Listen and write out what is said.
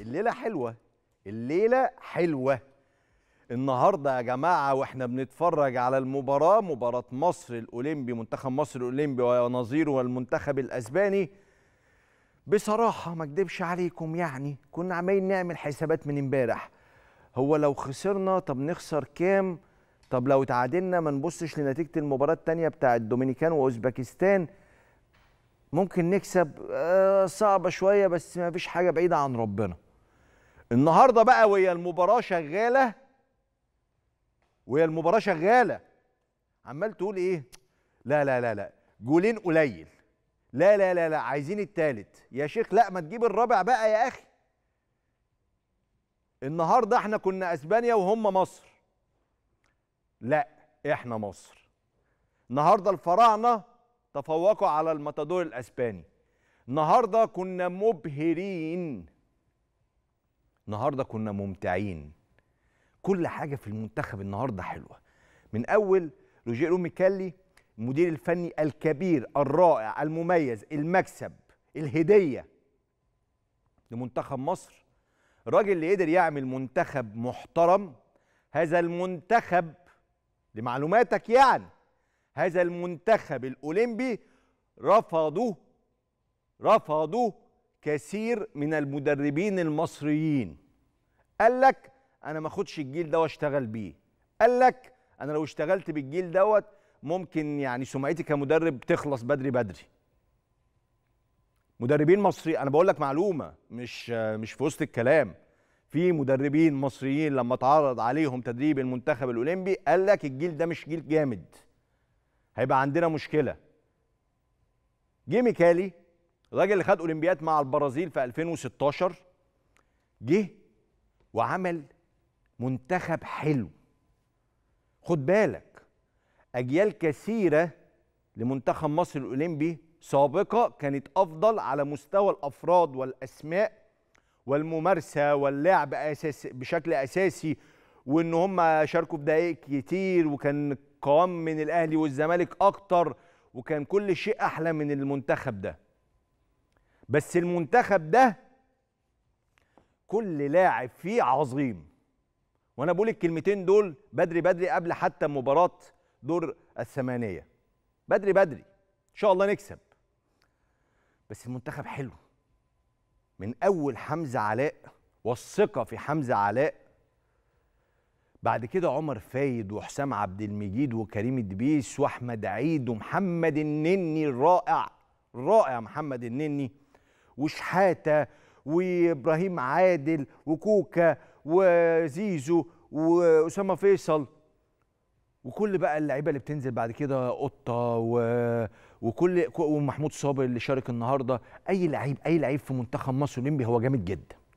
الليله حلوه الليله حلوه النهارده يا جماعه واحنا بنتفرج على المباراه مباراه مصر الاولمبي منتخب مصر الاولمبي ونظيره والمنتخب الاسباني بصراحه ما اكدبش عليكم يعني كنا عمالين نعمل حسابات من امبارح هو لو خسرنا طب نخسر كام طب لو تعادلنا ما نبصش لنتيجه المباراه الثانيه بتاعه الدومينيكان واوزبكستان ممكن نكسب آه، صعبه شويه بس ما فيش حاجه بعيده عن ربنا النهارده بقى وهي المباراه شغاله وهي المباراه شغاله عمال تقول ايه لا لا لا لا جولين قليل لا لا لا لا عايزين التالت يا شيخ لا ما تجيب الرابع بقى يا اخي النهارده احنا كنا اسبانيا وهم مصر لا احنا مصر النهارده الفراعنه تفوقوا على الماتادور الاسباني النهارده كنا مبهرين النهارده كنا ممتعين كل حاجه في المنتخب النهارده حلوه من اول روجيرو ميكالي المدير الفني الكبير الرائع المميز المكسب الهديه لمنتخب مصر الراجل اللي قدر يعمل منتخب محترم هذا المنتخب لمعلوماتك يعني هذا المنتخب الاولمبي رفضوه رفضوه كثير من المدربين المصريين قال لك انا ما اخدش الجيل ده واشتغل بيه قال لك انا لو اشتغلت بالجيل دوت ممكن يعني سمعتي كمدرب تخلص بدري بدري مدربين مصري انا بقول لك معلومه مش مش في وسط الكلام في مدربين مصريين لما اتعرض عليهم تدريب المنتخب الاولمبي قال لك الجيل ده مش جيل جامد هيبقى عندنا مشكله جيمي ميكالي الراجل اللي خد اولمبياد مع البرازيل في 2016 جه وعمل منتخب حلو خد بالك اجيال كثيره لمنتخب مصر الاولمبي سابقه كانت افضل على مستوى الافراد والاسماء والممارسه واللعب أساس بشكل اساسي وان هم شاركوا في دقائق كتير وكان قوام من الاهلي والزمالك اكتر وكان كل شيء احلى من المنتخب ده بس المنتخب ده كل لاعب فيه عظيم وانا بقول الكلمتين دول بدري بدري قبل حتى مباراه دور الثمانيه بدري بدري ان شاء الله نكسب بس المنتخب حلو من اول حمزه علاء والثقه في حمزه علاء بعد كده عمر فايد وحسام عبد المجيد وكريم الدبيس واحمد عيد ومحمد النني الرائع الرائع محمد النني وشحاته وابراهيم عادل وكوكا وزيزو واسامه فيصل وكل بقى اللعيبه اللي بتنزل بعد كده قطه و... وكل ومحمود صابر اللي شارك النهارده اي لعيب اي لعيب في منتخب مصر الاولمبي هو جامد جدا